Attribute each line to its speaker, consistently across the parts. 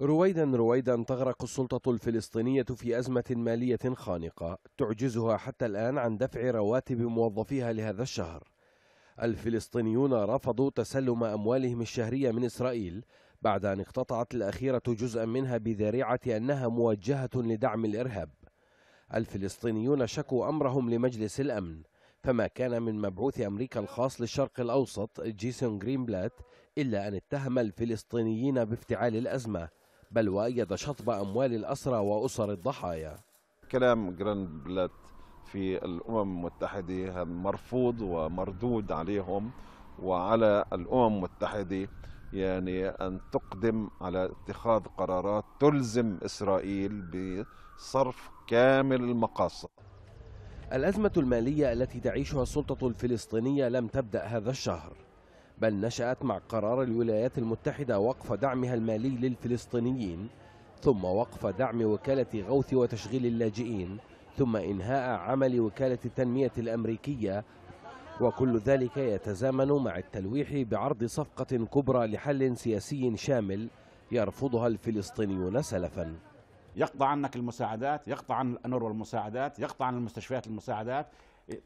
Speaker 1: رويدا رويدا تغرق السلطة الفلسطينية في أزمة مالية خانقة تعجزها حتى الآن عن دفع رواتب موظفيها لهذا الشهر الفلسطينيون رفضوا تسلم أموالهم الشهرية من إسرائيل بعد أن اقتطعت الأخيرة جزءا منها بذريعة أنها موجهة لدعم الإرهاب الفلسطينيون شكوا أمرهم لمجلس الأمن فما كان من مبعوث أمريكا الخاص للشرق الأوسط جيسون جرينبلات إلا أن اتهم الفلسطينيين بافتعال الأزمة بل وأيد شطب أموال الأسرى وأسر الضحايا
Speaker 2: كلام جراند بلات في الأمم المتحدة مرفوض ومردود عليهم وعلى الأمم المتحدة يعني أن تقدم على اتخاذ قرارات تلزم إسرائيل بصرف كامل المقاصد الأزمة المالية التي تعيشها السلطة
Speaker 1: الفلسطينية لم تبدأ هذا الشهر بل نشأت مع قرار الولايات المتحدة وقف دعمها المالي للفلسطينيين ثم وقف دعم وكالة غوث وتشغيل اللاجئين ثم إنهاء عمل وكالة التنمية الأمريكية وكل ذلك يتزامن مع التلويح بعرض صفقة كبرى لحل سياسي شامل يرفضها الفلسطينيون سلفا
Speaker 3: يقطع عنك المساعدات يقطع عن النور والمساعدات يقطع عن المستشفيات المساعدات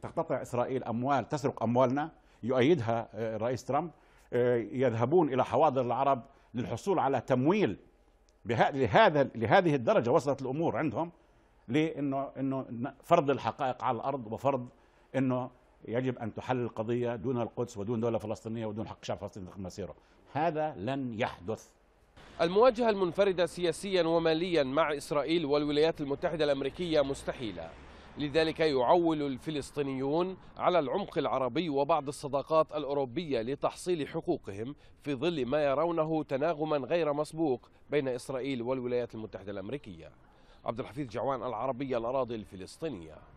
Speaker 3: تقتطع إسرائيل أموال تسرق أموالنا يؤيدها آه، الرئيس ترامب آه، يذهبون الى حواضر العرب للحصول على تمويل لهذا لهذه الدرجه وصلت الامور عندهم لانه انه فرض الحقائق على الارض وفرض انه يجب ان تحل القضيه دون القدس ودون دوله فلسطينيه ودون حق الشعب الفلسطيني في مسيره هذا لن يحدث
Speaker 1: المواجهه المنفرده سياسيا وماليا مع اسرائيل والولايات المتحده الامريكيه مستحيله لذلك يعول الفلسطينيون على العمق العربي وبعض الصداقات الأوروبية لتحصيل حقوقهم في ظل ما يرونه تناغما غير مسبوق بين إسرائيل والولايات المتحدة الأمريكية عبد الحفيظ جعوان العربية الأراضي الفلسطينية